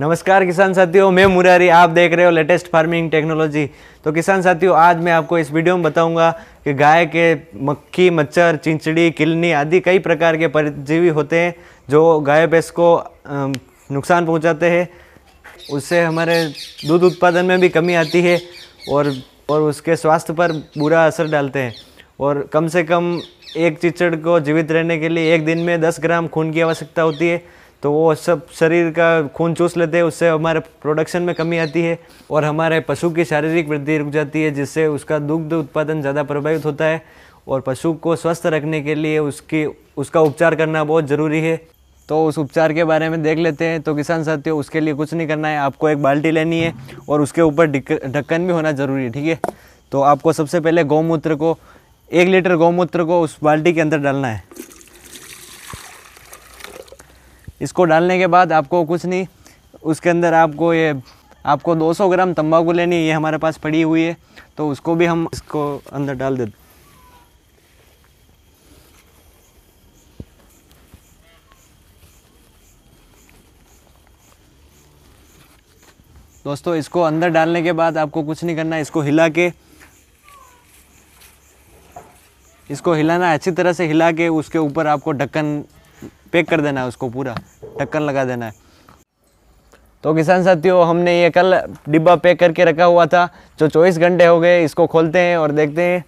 नमस्कार किसान साथियों मैं मुरारी आप देख रहे हो लेटेस्ट फार्मिंग टेक्नोलॉजी तो किसान साथियों आज मैं आपको इस वीडियो में बताऊंगा कि गाय के मक्खी मच्छर चिंचड़ी किलनी आदि कई प्रकार के परजीवी होते हैं जो गाय भैंस को नुकसान पहुंचाते हैं उससे हमारे दूध उत्पादन में भी कमी आती है और और उसके स्वास्थ्य पर बुरा असर डालते हैं और कम से कम एक चिचड़ को जीवित रहने के लिए एक दिन में दस ग्राम खून की आवश्यकता होती है तो वो सब शरीर का खून चूस लेते हैं उससे हमारे प्रोडक्शन में कमी आती है और हमारे पशु की शारीरिक वृद्धि रुक जाती है जिससे उसका दुग्ध उत्पादन ज़्यादा प्रभावित होता है और पशु को स्वस्थ रखने के लिए उसकी उसका उपचार करना बहुत ज़रूरी है तो उस उपचार के बारे में देख लेते हैं तो किसान साथियों उसके लिए कुछ नहीं करना है आपको एक बाल्टी लेनी है और उसके ऊपर ढक्कन भी होना ज़रूरी है ठीक है तो आपको सबसे पहले गौमूत्र को एक लीटर गौमूत्र को उस बाल्टी के अंदर डालना है इसको डालने के बाद आपको कुछ नहीं उसके अंदर आपको ये आपको 200 ग्राम तंबाकू लेनी ये हमारे पास पड़ी हुई है तो उसको भी हम इसको अंदर डाल दे दोस्तों इसको अंदर डालने के बाद आपको कुछ नहीं करना इसको हिला के इसको हिलाना अच्छी तरह से हिला के उसके ऊपर आपको ढक्कन पैक कर देना है उसको पूरा ढक्कन लगा देना है तो किसान साथियों हमने ये कल डिब्बा पैक करके रखा हुआ था जो चौबीस घंटे हो गए इसको खोलते हैं और देखते हैं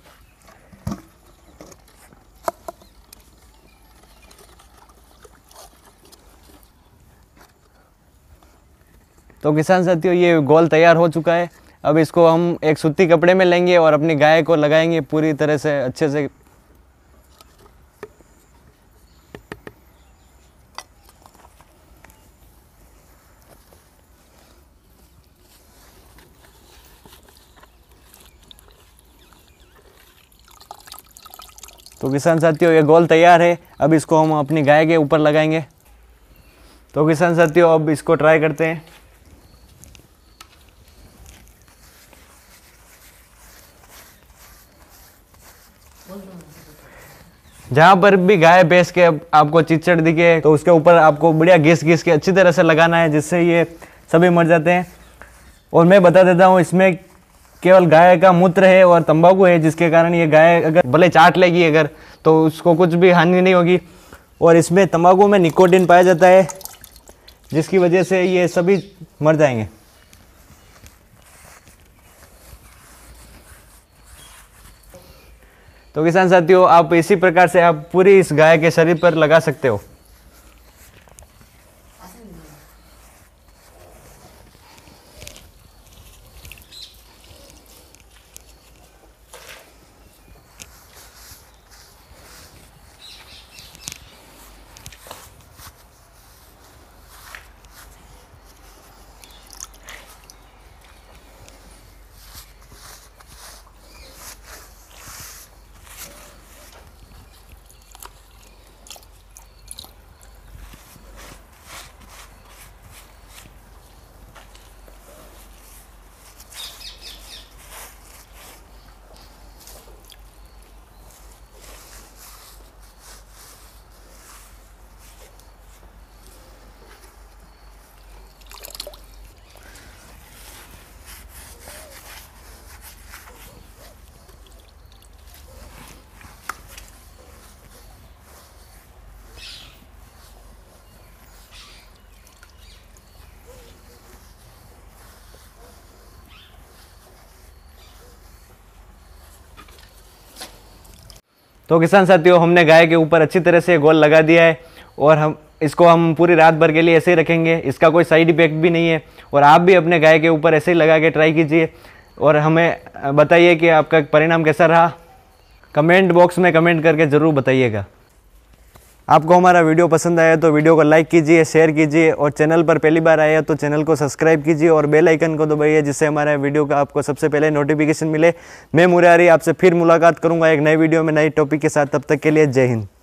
तो किसान साथियों ये गोल तैयार हो चुका है अब इसको हम एक सूती कपड़े में लेंगे और अपनी गाय को लगाएंगे पूरी तरह से अच्छे से तो किसान साथियों ये गोल तैयार है अब इसको हम अपनी गाय के ऊपर लगाएंगे तो किसान साथियों अब इसको ट्राई करते हैं जहाँ पर भी गाय बेच के आपको चिचड़ दिखे तो उसके ऊपर आपको बढ़िया घिस घिस के अच्छी तरह से लगाना है जिससे ये सभी मर जाते हैं और मैं बता देता हूँ इसमें केवल गाय का मूत्र है और तंबाकू है जिसके कारण ये गाय अगर भले चाट लेगी अगर तो उसको कुछ भी हानि नहीं होगी और इसमें तंबाकू में निकोटिन पाया जाता है जिसकी वजह से ये सभी मर जाएंगे तो किसान साथियों आप इसी प्रकार से आप पूरी इस गाय के शरीर पर लगा सकते हो तो किसान साथियों हमने गाय के ऊपर अच्छी तरह से गोल लगा दिया है और हम इसको हम पूरी रात भर के लिए ऐसे ही रखेंगे इसका कोई साइड इफेक्ट भी नहीं है और आप भी अपने गाय के ऊपर ऐसे ही लगा के ट्राई कीजिए और हमें बताइए कि आपका परिणाम कैसा रहा कमेंट बॉक्स में कमेंट करके ज़रूर बताइएगा आपको हमारा वीडियो पसंद आया तो वीडियो को लाइक कीजिए शेयर कीजिए और चैनल पर पहली बार आया तो चैनल को सब्सक्राइब कीजिए और बेल आइकन को दबाइए जिससे हमारे वीडियो का आपको सबसे पहले नोटिफिकेशन मिले मैं मुरारी आपसे फिर मुलाकात करूंगा एक नए वीडियो में नए टॉपिक के साथ तब तक के लिए जय हिंद